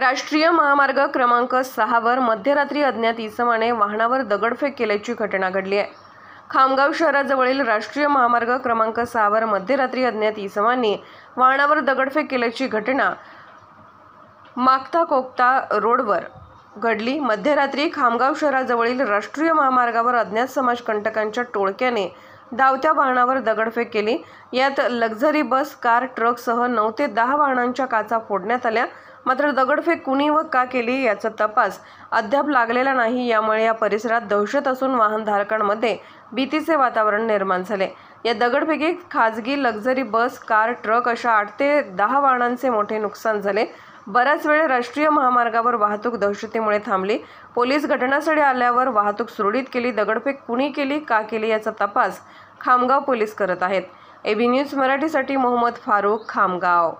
राष्ट्रीय महामार्ग क्रमांक सहावर मध्यरात्री अज्ञात इसमाने वाहनावर दगडफेक केल्याची घटना घडली आहे खामगाव शहराजवळील राष्ट्रीय महामार्ग क्रमांक सहावर मध्यरात्री अज्ञात इसमांनी वाहनावर दगडफेक केल्याची घटना मागता कोकता रोडवर घडली मध्यरात्री खामगाव शहराजवळील राष्ट्रीय महामार्गावर अज्ञात समाज कंटकांच्या टोळक्याने धावत्या वाहनावर दगडफेक केली यात लक्झरी बस कार ट्रकसह नऊ ते दहा वाहनांच्या काचा फोडण्यात आल्या मात्र दगडफेक कुणी व का केली याचा तपास अद्याप लागलेला नाही यामुळे या परिसरात दहशत असून वाहनधारकांमध्ये भीतीचे वातावरण निर्माण झाले या दगडफेकीत खाजगी लक्झरी बस कार ट्रक अशा आठ ते दहा वाहनांचे मोठे नुकसान झाले बऱ्याच वेळ राष्ट्रीय महामार्गावर वाहतूक दहशतीमुळे थांबली पोलीस घटनास्थळी आल्यावर वाहतूक सुरळीत केली दगडफेक कुणी केली का केली याचा तपास खामगाव पोलीस करत आहेत एबी न्यूज मराठीसाठी मोहम्मद फारूक खामगाव